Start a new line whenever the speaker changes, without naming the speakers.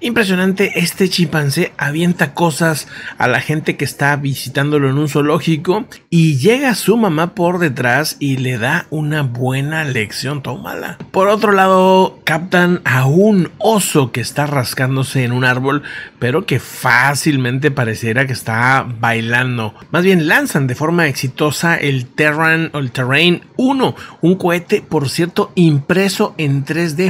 Impresionante, este chimpancé avienta cosas a la gente que está visitándolo en un zoológico y llega su mamá por detrás y le da una buena lección, tómala. Por otro lado, captan a un oso que está rascándose en un árbol, pero que fácilmente pareciera que está bailando. Más bien lanzan de forma exitosa el Terran o el Terrain 1, un cohete, por cierto, impreso en 3D